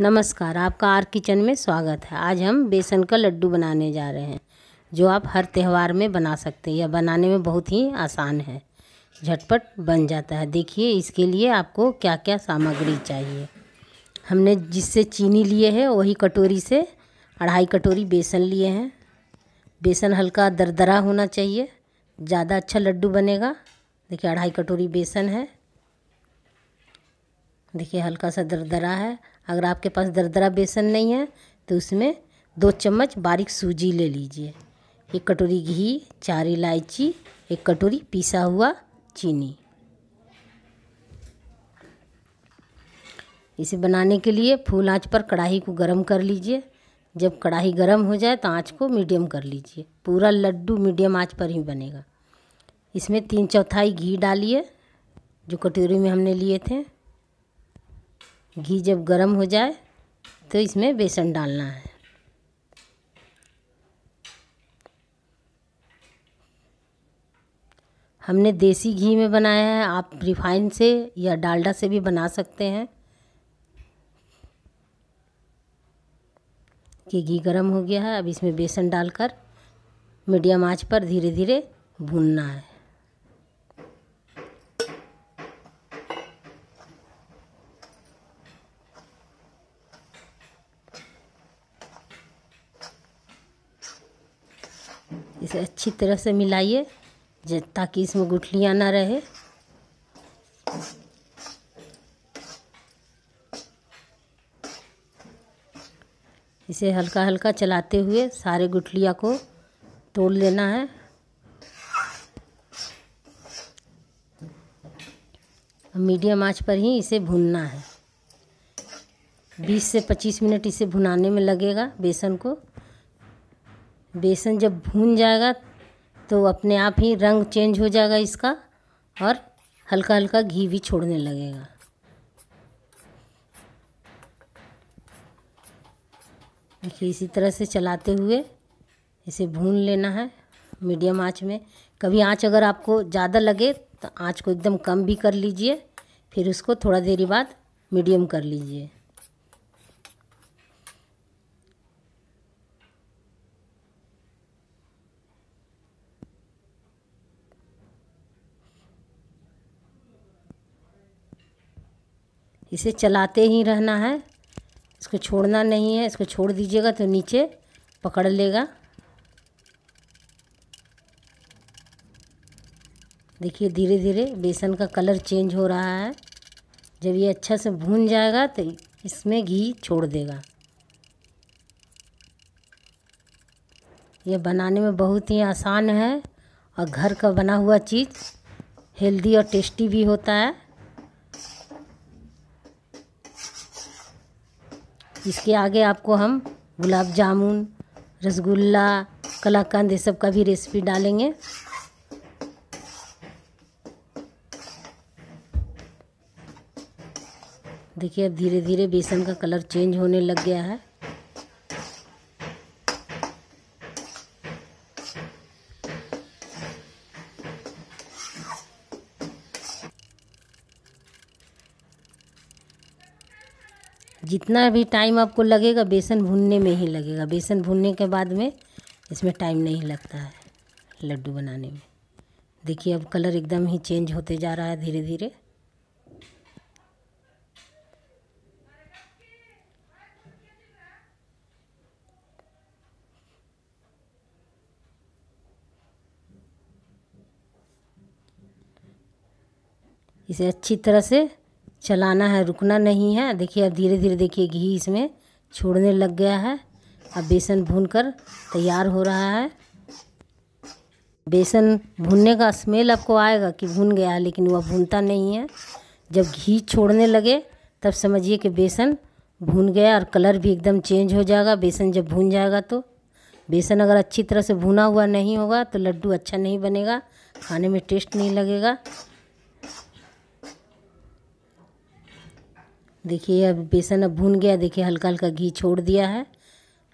नमस्कार आपका are kitchen में स्वागत है आज हम बेसन का लड्डू बनाने जा रहे हैं जो आप हर त्यौहार में बना सकते हैं यह बनाने में बहुत ही आसान है झटपट बन जाता है देखिए इसके लिए आपको क्या क्या सामग्री चाहिए हमने जिससे चीनी लिए है वही कटोरी से अढ़ाई कटोरी बेसन लिए हैं बेसन हल्का दरदरा होना चाहिए ज़्यादा अच्छा लड्डू बनेगा देखिए अढ़ाई कटोरी बेसन है देखिए हल्का सा दरदरा है अगर आपके पास दरदरा बेसन नहीं है तो उसमें दो चम्मच बारीक सूजी ले लीजिए एक कटोरी घी चार इलायची एक कटोरी पिसा हुआ चीनी इसे बनाने के लिए फूल आंच पर कढ़ाई को गर्म कर लीजिए जब कढ़ाई गर्म हो जाए तो आंच को मीडियम कर लीजिए पूरा लड्डू मीडियम आंच पर ही बनेगा इसमें तीन चौथाई घी डालिए जो कटोरी में हमने लिए थे घी जब गर्म हो जाए तो इसमें बेसन डालना है हमने देसी घी में बनाया है आप रिफाइन से या डालडा से भी बना सकते हैं कि घी गर्म हो गया है अब इसमें बेसन डालकर मीडियम आंच पर धीरे धीरे भूनना है इसे अच्छी तरह से मिलाइए ताकि इसमें गुठलियाँ ना रहे इसे हल्का हल्का चलाते हुए सारे गुठलिया को तोड़ लेना है मीडियम आंच पर ही इसे भूनना है 20 से 25 मिनट इसे भुनाने में लगेगा बेसन को बेसन जब भून जाएगा तो अपने आप ही रंग चेंज हो जाएगा इसका और हल्का हल्का घी भी छोड़ने लगेगा देखिए इसी तरह से चलाते हुए इसे भून लेना है मीडियम आंच में कभी आंच अगर आपको ज़्यादा लगे तो आंच को एकदम कम भी कर लीजिए फिर उसको थोड़ा देरी बाद मीडियम कर लीजिए इसे चलाते ही रहना है इसको छोड़ना नहीं है इसको छोड़ दीजिएगा तो नीचे पकड़ लेगा देखिए धीरे धीरे बेसन का कलर चेंज हो रहा है जब ये अच्छा से भून जाएगा तो इसमें घी छोड़ देगा ये बनाने में बहुत ही आसान है और घर का बना हुआ चीज़ हेल्दी और टेस्टी भी होता है इसके आगे आपको हम गुलाब जामुन रसगुल्ला कलाकंद ये सब का भी रेसिपी डालेंगे देखिए अब धीरे धीरे बेसन का कलर चेंज होने लग गया है जितना भी टाइम आपको लगेगा बेसन भूनने में ही लगेगा बेसन भूनने के बाद में इसमें टाइम नहीं लगता है लड्डू बनाने में देखिए अब कलर एकदम ही चेंज होते जा रहा है धीरे धीरे इसे अच्छी तरह से चलाना है रुकना नहीं है देखिए अब धीरे धीरे देखिए घी इसमें छोड़ने लग गया है अब बेसन भून कर तैयार हो रहा है बेसन भूनने का स्मेल आपको आएगा कि भून गया है लेकिन वह भूनता नहीं है जब घी छोड़ने लगे तब समझिए कि बेसन भून गया और कलर भी एकदम चेंज हो जाएगा बेसन जब भून जाएगा तो बेसन अगर अच्छी तरह से भुना हुआ नहीं होगा तो लड्डू अच्छा नहीं बनेगा खाने में टेस्ट नहीं लगेगा देखिए अब बेसन अब भून गया देखिए हल्का हल्का घी छोड़ दिया है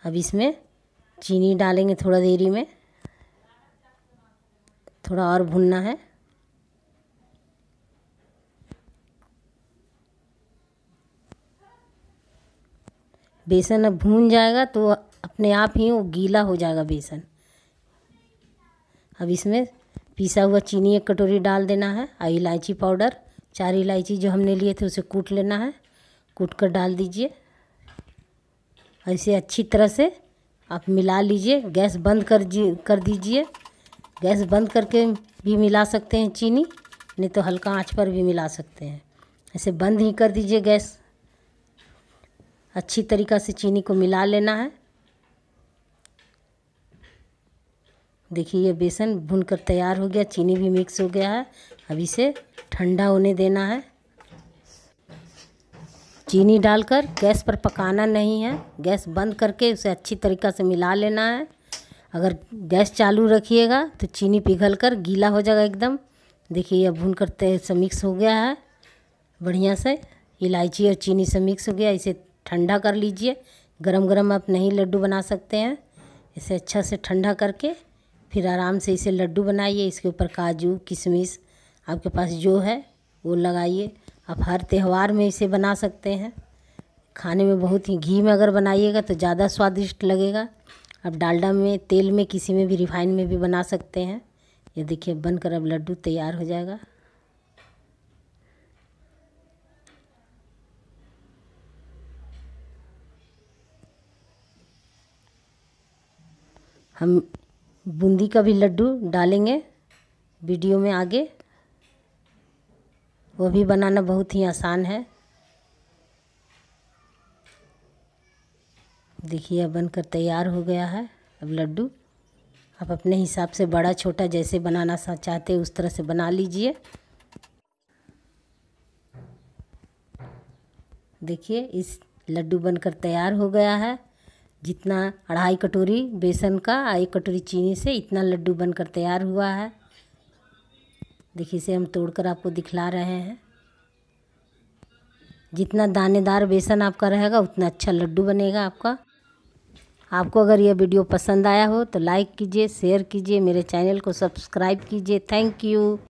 अब इसमें चीनी डालेंगे थोड़ा देरी में थोड़ा और भुनना है बेसन अब भून जाएगा तो अपने आप ही वो गीला हो जाएगा बेसन अब इसमें पिसा हुआ चीनी एक कटोरी डाल देना है और इलायची पाउडर चार इलायची जो हमने लिए थे उसे कूट लेना है कूट कर डाल दीजिए ऐसे अच्छी तरह से आप मिला लीजिए गैस बंद कर जी कर दीजिए गैस बंद करके भी मिला सकते हैं चीनी नहीं तो हल्का आंच पर भी मिला सकते हैं ऐसे बंद ही कर दीजिए गैस अच्छी तरीक़ा से चीनी को मिला लेना है देखिए ये बेसन भून कर तैयार हो गया चीनी भी मिक्स हो गया है अब इसे ठंडा होने देना है चीनी डालकर गैस पर पकाना नहीं है गैस बंद करके उसे अच्छी तरीक़ा से मिला लेना है अगर गैस चालू रखिएगा तो चीनी पिघल कर गीला हो जाएगा एकदम देखिए यह भून तेल सब मिक्स हो गया है बढ़िया से इलायची और चीनी से मिक्स हो गया इसे ठंडा कर लीजिए गरम गरम आप नहीं लड्डू बना सकते हैं इसे अच्छा से ठंडा करके फिर आराम से इसे लड्डू बनाइए इसके ऊपर काजू किशमिश आपके पास जो है वो लगाइए आप हर त्यौहार में इसे बना सकते हैं खाने में बहुत ही घी में अगर बनाइएगा तो ज़्यादा स्वादिष्ट लगेगा आप डालडा में तेल में किसी में भी रिफाइन में भी बना सकते हैं ये देखिए बनकर अब लड्डू तैयार हो जाएगा हम बूंदी का भी लड्डू डालेंगे वीडियो में आगे वो भी बनाना बहुत ही आसान है देखिए बनकर तैयार हो गया है अब लड्डू आप अपने हिसाब से बड़ा छोटा जैसे बनाना चाहते उस तरह से बना लीजिए देखिए इस लड्डू बनकर तैयार हो गया है जितना अढ़ाई कटोरी बेसन का एक कटोरी चीनी से इतना लड्डू बनकर तैयार हुआ है देखिए इसे हम तोड़कर आपको दिखला रहे हैं जितना दानेदार बेसन आपका रहेगा उतना अच्छा लड्डू बनेगा आपका आपको अगर यह वीडियो पसंद आया हो तो लाइक कीजिए शेयर कीजिए मेरे चैनल को सब्सक्राइब कीजिए थैंक यू